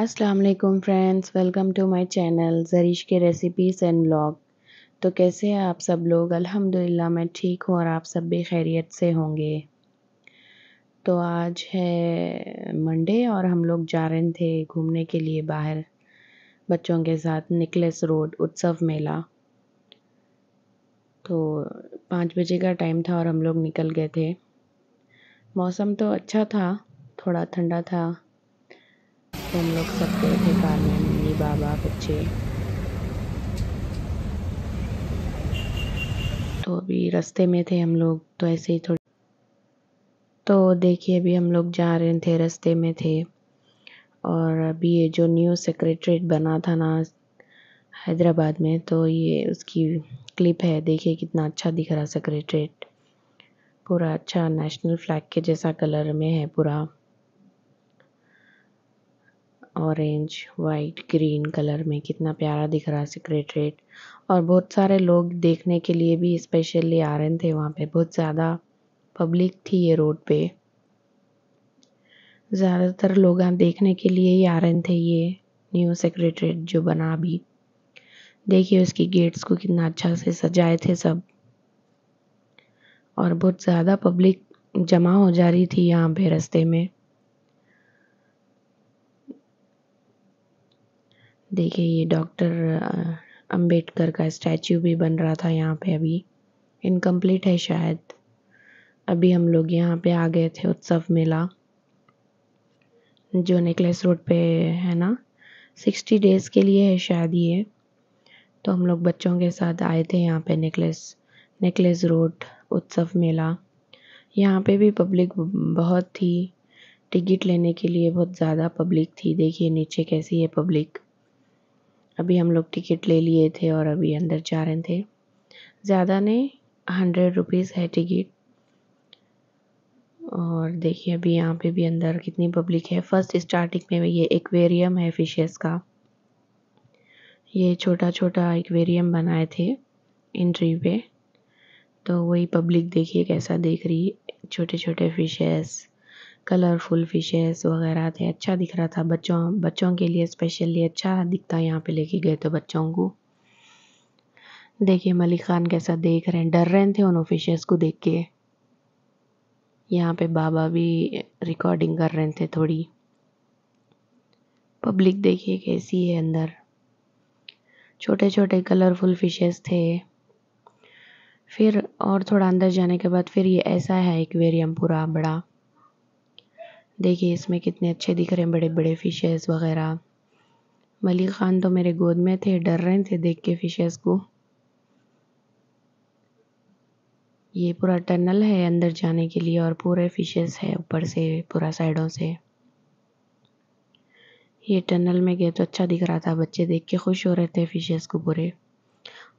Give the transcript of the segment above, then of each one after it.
अस्सलाम वालेकुम friends welcome to my channel Zarish के रेसिपीज़ एंड ब्लॉग तो कैसे हैं आप सब लोग अल्हम्दुलिल्लाह मैं ठीक हूँ और आप सब भी खैरियत से होंगे तो आज है मंडे और हम लोग जा रहे थे घूमने के लिए बाहर बच्चों के साथ निकलेस रोड उत्सव मेला तो पाँच बजे का टाइम था और हम लोग निकल गए थे मौसम तो अच्छा था थोड़ा ठंडा था तो हम लोग सब गए थे कार में मम्मी बाबा बच्चे तो अभी रास्ते में थे हम लोग तो ऐसे ही थोड़ी तो देखिए अभी हम लोग जा रहे थे रास्ते में थे और अभी ये जो न्यू सेक्रेटरीट बना था ना हैदराबाद में तो ये उसकी क्लिप है देखिए कितना अच्छा दिख रहा सेक्रेटरीट पूरा अच्छा नेशनल फ्लैग के जैसा कलर में है पूरा ऑरेंज वाइट ग्रीन कलर में कितना प्यारा दिख रहा है सेक्रेटरेट और बहुत सारे लोग देखने के लिए भी स्पेशली आ रहे थे वहाँ पे बहुत ज़्यादा पब्लिक थी ये रोड पे ज़्यादातर लोग देखने के लिए ही आ रहे थे ये न्यू सेक्रेटरीट जो बना अभी देखिए उसकी गेट्स को कितना अच्छा से सजाए थे सब और बहुत ज़्यादा पब्लिक जमा हो जा रही थी यहाँ पे रास्ते में देखिए ये डॉक्टर अंबेडकर का स्टैचू भी बन रहा था यहाँ पे अभी इनकम्प्लीट है शायद अभी हम लोग यहाँ पे आ गए थे उत्सव मेला जो नेकलेस रोड पे है ना सिक्सटी डेज़ के लिए है शायद ये तो हम लोग बच्चों के साथ आए थे यहाँ पे नेकलेस नेकलेस रोड उत्सव मेला यहाँ पे भी पब्लिक बहुत थी टिकट लेने के लिए बहुत ज़्यादा पब्लिक थी देखिए नीचे कैसी है पब्लिक अभी हम लोग टिकट ले लिए थे और अभी अंदर जा रहे थे ज़्यादा नहीं हंड्रेड रुपीज़ है टिकट और देखिए अभी यहाँ पे भी अंदर कितनी पब्लिक है फर्स्ट स्टार्टिंग में ये एक्वेरियम है फिशेस का ये छोटा छोटा एक्वेरियम बनाए थे इंट्री पे तो वही पब्लिक देखिए कैसा देख रही छोटे छोटे फिशेस कलरफुल फिशेस वगैरह थे अच्छा दिख रहा था बच्चों बच्चों के लिए स्पेशली अच्छा दिखता है यहाँ पे लेके गए तो बच्चों को देखिए मलिक खान कैसा देख रहे हैं डर रहे थे उन फिशेस को देख के यहाँ पे बाबा भी रिकॉर्डिंग कर रहे थे थोड़ी पब्लिक देखिए कैसी है अंदर छोटे छोटे कलरफुल फिशेस थे फिर और थोड़ा अंदर जाने के बाद फिर ये ऐसा है एक्वेरियम पूरा बड़ा देखिए इसमें कितने अच्छे दिख रहे हैं बड़े बड़े फिशेस वगैरह मली खान तो मेरे गोद में थे डर रहे थे देख के फिशेस को ये पूरा टनल है अंदर जाने के लिए और पूरे फिशेस है ऊपर से पूरा साइडों से ये टनल में गए तो अच्छा दिख रहा था बच्चे देख के खुश हो रहे थे फिशेस को पूरे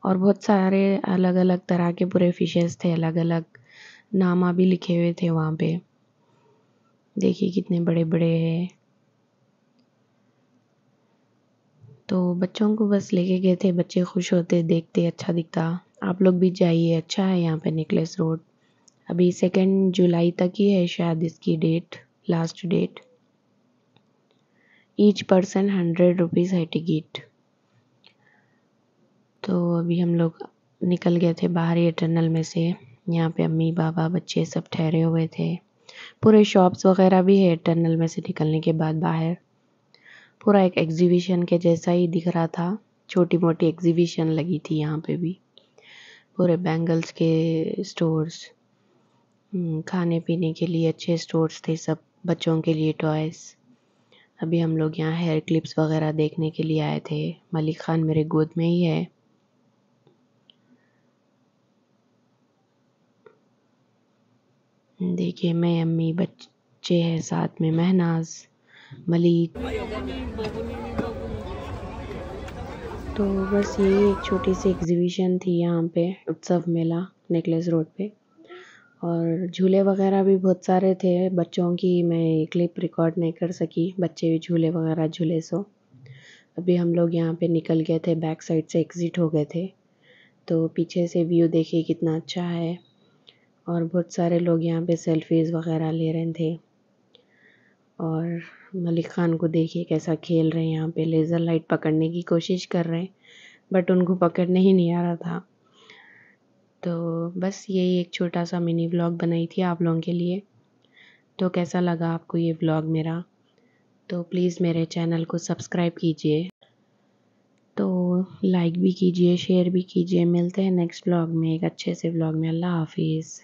और बहुत सारे अलग अलग तरह के पूरे फिशेस थे अलग अलग नामा भी लिखे हुए थे वहाँ पे देखिए कितने बड़े बड़े हैं तो बच्चों को बस लेके गए थे बच्चे खुश होते देखते अच्छा दिखता आप लोग भी जाइए अच्छा है यहाँ पे नेकलेस रोड अभी सेकेंड जुलाई तक ही है शायद इसकी date last date each person hundred rupees है टिकट तो अभी हम लोग निकल गए थे बाहरी टनल में से यहाँ पे अम्मी बाबा बच्चे सब ठहरे हुए थे पूरे शॉप्स वगैरह भी है टनल में से निकलने के बाद बाहर पूरा एक एग्जीबिशन के जैसा ही दिख रहा था छोटी मोटी एग्जीबिशन लगी थी यहाँ पे भी पूरे बैंगल्स के स्टोर्स हम्म, खाने पीने के लिए अच्छे स्टोर्स थे सब बच्चों के लिए टॉयस अभी हम लोग यहाँ हेयर क्लिप्स वगैरह देखने के लिए आए थे मलिक ख़ान मेरे गोद में ही है देखिए मैं अम्मी बच्चे हैं साथ में महनाज मलिक तो बस ये एक छोटी सी एग्जीबिशन थी यहाँ पे उत्सव मेला नेकलेस रोड पे और झूले वगैरह भी बहुत सारे थे बच्चों की मैं क्लिप रिकॉर्ड नहीं कर सकी बच्चे भी झूले वगैरह झूले सो अभी हम लोग यहाँ पे निकल गए थे बैक साइड से एग्ज़िट हो गए थे तो पीछे से व्यू देखिए कितना अच्छा है और बहुत सारे लोग यहाँ पे सेल्फीज वगैरह ले रहे थे और मलिक खान को देखिए कैसा खेल रहे हैं यहाँ पे लेज़र लाइट पकड़ने की कोशिश कर रहे हैं बट उनको पकड़ने ही नहीं आ रहा था तो बस यही एक छोटा सा मिनी ब्लॉग बनाई थी आप लोगों के लिए तो कैसा लगा आपको ये ब्लॉग मेरा तो प्लीज़ मेरे चैनल को सब्सक्राइब कीजिए तो लाइक भी कीजिए शेयर भी कीजिए मिलते हैं नेक्स्ट ब्लॉग में एक अच्छे से ब्लॉग में अल्लाह हाफिज़